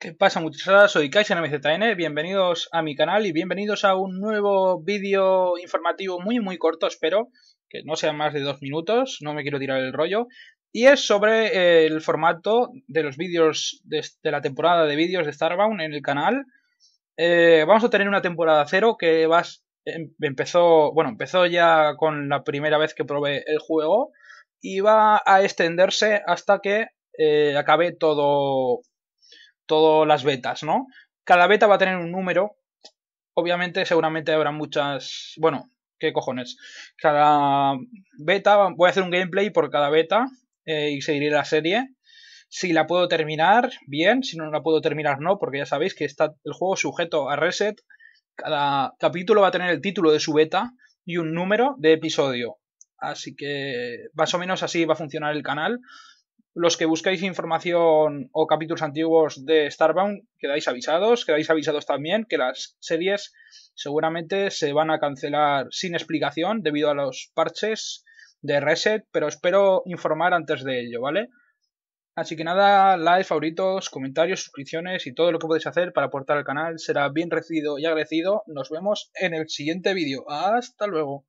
¿Qué pasa muchachos? Soy KaisenMZN, bienvenidos a mi canal y bienvenidos a un nuevo vídeo informativo muy muy corto, espero que no sea más de dos minutos, no me quiero tirar el rollo, y es sobre eh, el formato de los vídeos de, la temporada de vídeos de Starbound en el canal. Eh, vamos a tener una temporada cero que em, empezó, bueno, empezó ya con la primera vez que probé el juego y va a extenderse hasta que eh, acabe todo todas las betas, ¿no? Cada beta va a tener un número. Obviamente, seguramente habrá muchas. Bueno, qué cojones. Cada beta, voy a hacer un gameplay por cada beta eh, y seguiré la serie. Si la puedo terminar, bien. Si no la puedo terminar, no, porque ya sabéis que está el juego sujeto a reset. Cada capítulo va a tener el título de su beta y un número de episodio. Así que más o menos así va a funcionar el canal los que buscáis información o capítulos antiguos de Starbound, quedáis avisados, quedáis avisados también que las series seguramente se van a cancelar sin explicación debido a los parches de reset, pero espero informar antes de ello, ¿vale? Así que nada, likes, favoritos, comentarios, suscripciones y todo lo que podéis hacer para aportar al canal será bien recibido y agradecido. Nos vemos en el siguiente vídeo. Hasta luego.